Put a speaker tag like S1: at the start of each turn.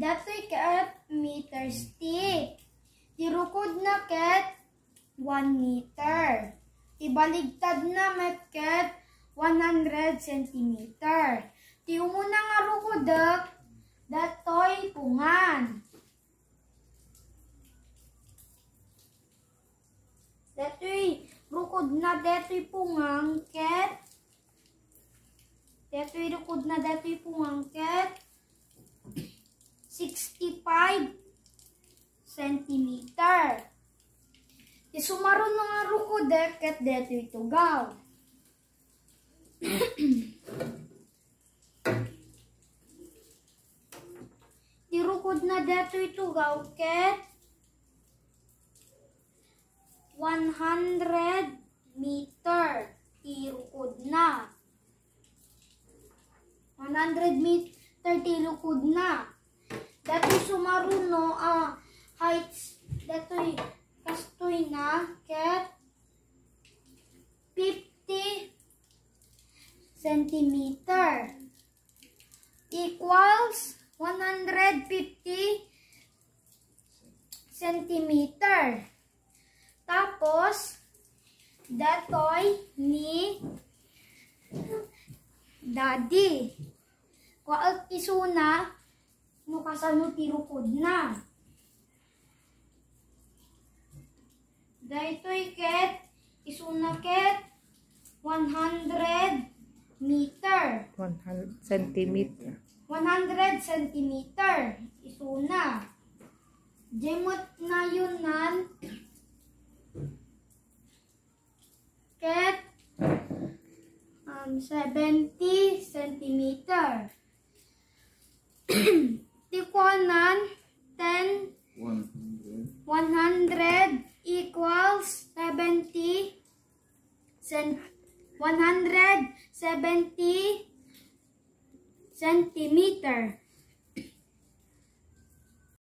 S1: That kept me thirsty. Tirukod na ket 1 meter. Ibaligtad na met ket 100 centimeter. Ti umuna nga rukodak ah. datoy pungan. Detoy rukod na detoy pungang ket Detoy rukod na detoy pungang cm. Isumaron sumaron ng aruko dek ket deto itugaw. Dirukod na deto itugaw ket 100 meter. irukod na. 100 meter tilukod na. Dati sumaruno ah, heights datoy kastoy na ket 50 centimeter equals 150 centimeter. Tapos, datoy ni daddy. Kwaag isuna, nukasano tirukod na. Daytoy ket isuna ket 100 meter. 100 centimeter. 100 centimeter isuna. Jemot na yun nan ket um, 70 centimeter. Tikuanan 10 100 100 equals 70 170 centimeter.